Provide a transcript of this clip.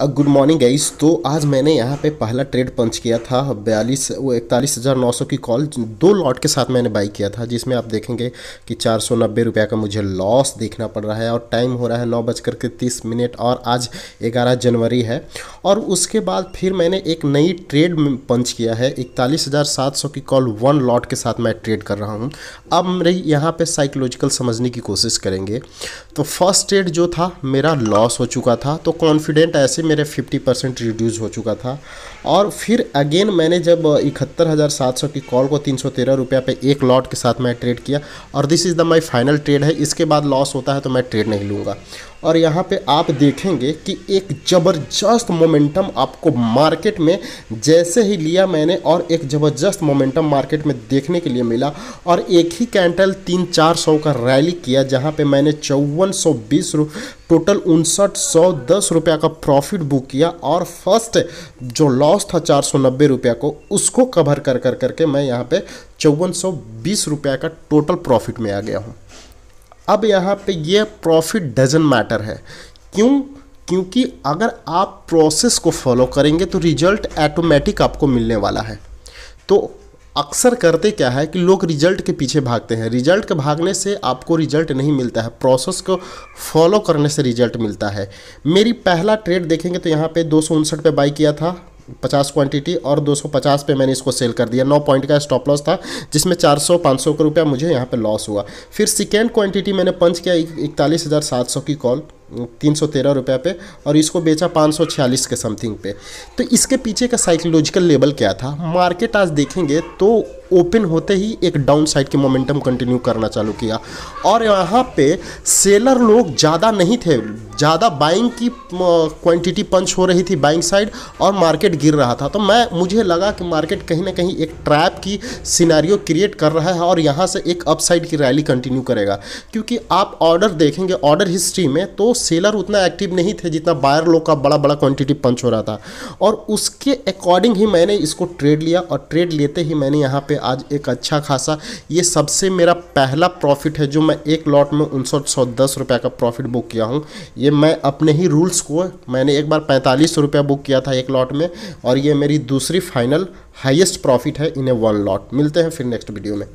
good morning guys तो आज मैंने यहाँ पे पहला ट्रेड पंच किया था बयालीस वो इकतालीस हज़ार नौ सौ की कॉल दो लॉट के साथ मैंने बाई किया था जिसमें आप देखेंगे कि चार सौ नब्बे रुपये का मुझे लॉस देखना पड़ रहा है और टाइम हो रहा है नौ बज करके तीस मिनट और आज ग्यारह जनवरी है और उसके बाद फिर मैंने एक नई ट्रेड पंच किया है इकतालीस हज़ार सात सौ की कॉल वन लॉट के साथ मैं ट्रेड कर रहा हूँ अब मेरी यहाँ पर साइकोलॉजिकल समझने की कोशिश करेंगे तो फर्स्ट ट्रेड जो था मेरा लॉस हो चुका था तो कॉन्फिडेंट ऐसे से मेरे 50 परसेंट रिड्यूस हो चुका था और फिर अगेन मैंने जब इकहत्तर हज़ार सात सौ की कॉल को तीन सौ तेरह रुपया पे एक लॉट के साथ मैं ट्रेड किया और this is the my final trade है इसके बाद लॉस होता है तो मैं ट्रेड नहीं लूँगा और यहाँ पे आप देखेंगे कि एक ज़बरदस्त मोमेंटम आपको मार्केट में जैसे ही लिया मैंने और एक ज़बरदस्त मोमेंटम मार्केट में देखने के लिए मिला और एक ही कैंडल तीन चार सौ का रैली किया जहाँ पे मैंने चौवन सौ बीस टोटल उनसठ सौ दस रुपया का प्रॉफिट बुक किया और फर्स्ट जो लॉस था चार सौ नब्बे रुपया को उसको कवर कर कर करके मैं यहाँ पे चौवन सौ बीस रुपया का टोटल प्रॉफिट में आ गया हूँ अब यहाँ पे ये प्रॉफिट डजन मैटर है क्यों क्योंकि अगर आप प्रोसेस को फॉलो करेंगे तो रिजल्ट ऐटोमेटिक आपको मिलने वाला है तो अक्सर करते क्या है कि लोग रिजल्ट के पीछे भागते हैं रिजल्ट के भागने से आपको रिजल्ट नहीं मिलता है प्रोसेस को फॉलो करने से रिजल्ट मिलता है मेरी पहला ट्रेड देखेंगे तो यहाँ पे दो सौ उनसठ पे बाई किया था पचास क्वांटिटी और 250 पे मैंने इसको सेल कर दिया नौ पॉइंट का स्टॉप लॉस था जिसमें 400 500 का रुपया मुझे यहाँ पे लॉस हुआ फिर सेकेंड क्वांटिटी मैंने पंच किया इकतालीस हज़ार सात सौ की कॉल तीन सौ तेरह रुपये पे और इसको बेचा पाँच सौ छियालीस के समथिंग पे तो इसके पीछे का साइकोलॉजिकल लेवल क्या था मार्केट आज देखेंगे तो ओपन होते ही एक डाउन साइड की मोमेंटम कंटिन्यू करना चालू किया और यहाँ पे सेलर लोग ज़्यादा नहीं थे ज़्यादा बाइंग की क्वांटिटी पंच हो रही थी बाइंग साइड और मार्केट गिर रहा था तो मैं मुझे लगा कि मार्केट कहीं ना कहीं एक ट्रैप की सिनारियो क्रिएट कर रहा है और यहाँ से एक अपसाइड की रैली कंटिन्यू करेगा क्योंकि आप ऑर्डर देखेंगे ऑर्डर हिस्ट्री में तो सेलर उतना एक्टिव नहीं थे जितना बायर लोग का बड़ा बड़ा क्वान्टिटी पंच हो रहा था और उसके अकॉर्डिंग ही मैंने इसको ट्रेड लिया और ट्रेड लेते ही मैंने यहाँ पे आज एक अच्छा खासा ये सबसे मेरा पहला प्रॉफिट है जो मैं एक लॉट में उनसठ सौ दस रुपये का प्रॉफिट बुक किया हूँ ये मैं अपने ही रूल्स को मैंने एक बार पैंतालीस रुपया बुक किया था एक लॉट में और ये मेरी दूसरी फाइनल हाइएस्ट प्रॉफिट है इन ए वन लॉट मिलते हैं फिर नेक्स्ट वीडियो में